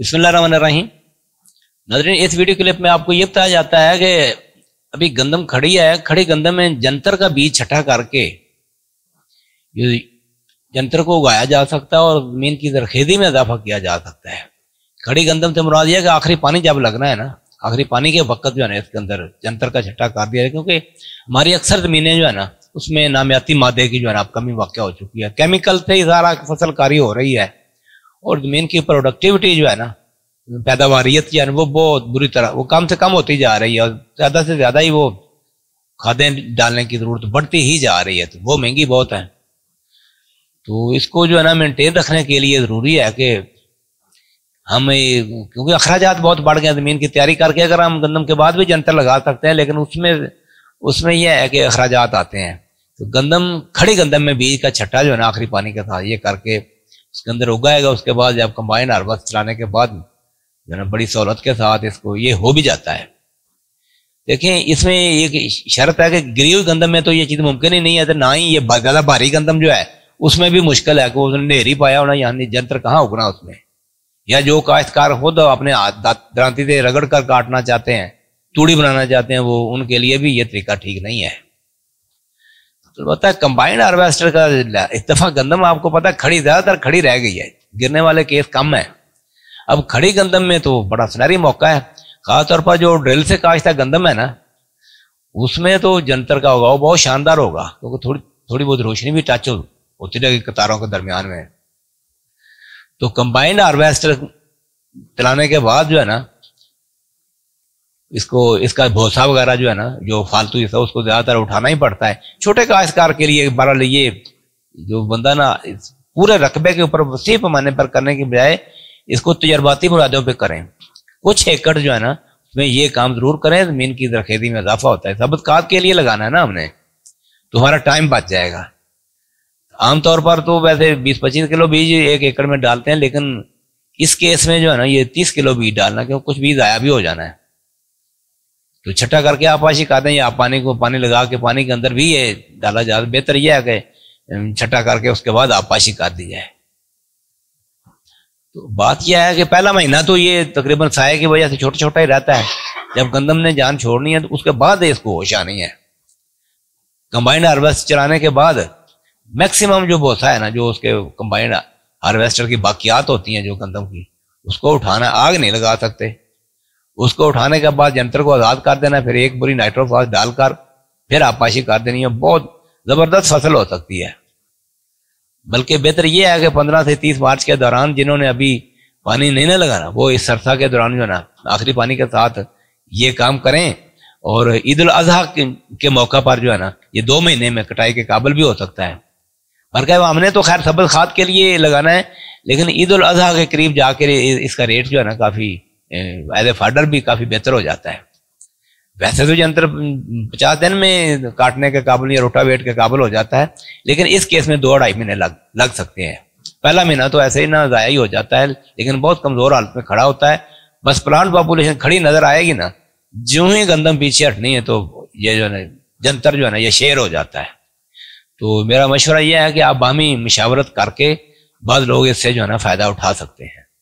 बिस्मिल्लाम नजरिन इस video clip में आपको ये बताया जाता है कि अभी गंदम खड़ी है खड़ी गंदम में जंतर का बीज छठा करके जंतर को उगाया जा सकता है और जमीन की जरखेजी में इजाफा किया जा सकता है खड़ी गंदम से मुराद यह कि आखिरी पानी जब लगना है ना आखिरी पानी के वक्त जो है ना इसके अंदर जंतर का छठा कर दिया है क्योंकि हमारी अक्सर जमीने जो है ना उसमें नामियाती मादे की जो है ना कमी वाक्य हो चुकी है केमिकल से सारा फसल कारी हो रही है और जमीन की प्रोडक्टिविटी जो है ना पैदावारियत जो है वो बहुत बुरी तरह वो कम से कम होती जा रही है और ज़्यादा से ज़्यादा ही वो खादें डालने की ज़रूरत बढ़ती ही जा रही है तो वो महंगी बहुत है तो इसको जो है ना मेनटेन रखने के लिए ज़रूरी है कि हम क्योंकि अखराज बहुत बढ़ गए ज़मीन की तैयारी करके अगर हम गंदम के बाद भी जंतर लगा सकते हैं लेकिन उसमें उसमें यह है कि अखराज आते हैं तो गंदम खड़ी गंदम में बीज का छट्टा जो है ना आखिरी पानी के साथ ये करके उसके अंदर उगाएगा उसके बाद जब कंबाइन हार्वेस्ट चलाने के बाद जो है ना बड़ी सहूलत के साथ इसको ये हो भी जाता है देखें इसमें एक शर्त है कि गिरी गंदम में तो ये चीज़ मुमकिन ही नहीं है तो ना ही ये ज़्यादा भारी गंदम जो है उसमें भी मुश्किल है कि उसने नहरी पाया होना यानी जंत्र कहाँ उगना उसमें या जो काश्तकार खुद अपने दांती से रगड़ कर काटना चाहते हैं तूड़ी बनाना चाहते हैं वो उनके लिए भी ये तरीका ठीक नहीं है तो बता कंबाइंड हार्वेस्टर का इतफा गंदम आपको पता खड़ी ज्यादातर खड़ी रह गई है गिरने वाले केस कम है अब खड़ी गंदम में तो बड़ा सुनहरी मौका है खासतौर पर जो ड्रिल से काश्ता गंदम है ना उसमें तो जंतर का उगाव बहुत शानदार होगा क्योंकि तो थोड़ी थोड़ी बहुत रोशनी भी टच होती रहेगी कतारों के दरमियान में तो कंबाइंड हार्वेस्टर चलाने के बाद जो है ना इसको इसका भूसा वगैरह जो है ना जो फालतू हिस्सा उसको ज़्यादातर उठाना ही पड़ता है छोटे काशकार के लिए बहरहाल ये जो बंदा ना पूरे रकबे के ऊपर वसी पैमाने पर करने के बजाय इसको तजर्बाती मुरादों पर करें कुछ एकड़ जो है ना उसमें ये काम जरूर करें ज़मीन की रखेदी में इजाफा होता है सबक के लिए लगाना है ना हमने तुम्हारा तो टाइम बच जाएगा आमतौर पर तो वैसे बीस पच्चीस किलो बीज एक एकड़ में डालते हैं लेकिन इस केस में जो है ना ये तीस किलो बीज डालना क्योंकि कुछ बीज आया भी हो जाना है तो छठा करके आपाशी कहते हैं आप पानी को पानी लगा के पानी के अंदर भी ये डाला जाता बेहतर यह है कि छठा करके उसके बाद आपाशी काट दी जाए तो बात यह है कि पहला महीना तो ये तकरीबन साय की वजह से छोटा छोटा ही रहता है जब गंदम ने जान छोड़नी है तो उसके बाद इसको होश आनी है कंबाइंड हार्वेस्ट चलाने के बाद मैक्सिमम जो बोसा है ना जो उसके कंबाइंड हार्वेस्टर की बाकियात होती हैं जो गंदम की उसको उठाना आग नहीं लगा सकते उसको उठाने के बाद यंत्र को आजाद कर देना फिर एक बुरी नाइट्रोफास डालकर फिर आपाशी कर देनी है बहुत जबरदस्त फसल हो सकती है बल्कि बेहतर यह है कि पंद्रह से तीस मार्च के दौरान जिन्होंने अभी पानी नहीं ना लगाना वो इस सरसा के दौरान जो ना आखिरी पानी के साथ ये काम करें और ईद उल अजहा के मौका पर जो है ना ये दो महीने में कटाई के काबिल भी हो सकता है पर क्या हमने तो खैर सबल खाद के लिए लगाना है लेकिन ईद उल अजहा के करीब जाकर इसका रेट जो है ना काफ़ी एज ए फाडर भी काफ़ी बेहतर हो जाता है वैसे तो यंत्र पचास दिन में काटने के काबुल या रोटावेट के काबुल हो जाता है लेकिन इस केस में दो अढ़ाई महीने लग लग सकते हैं पहला महीना तो ऐसे ही ना ज़ाया ही हो जाता है लेकिन बहुत कमज़ोर हालत में खड़ा होता है बस प्लांट पॉपुलेशन खड़ी नज़र आएगी ना जो ही गंदम पीछे हटनी है तो ये जो है जंतर जो है ना ये शेर हो जाता है तो मेरा मशवरा यह है कि आप बामी मशावरत करके बाद लोग इससे जो है ना फ़ायदा उठा सकते हैं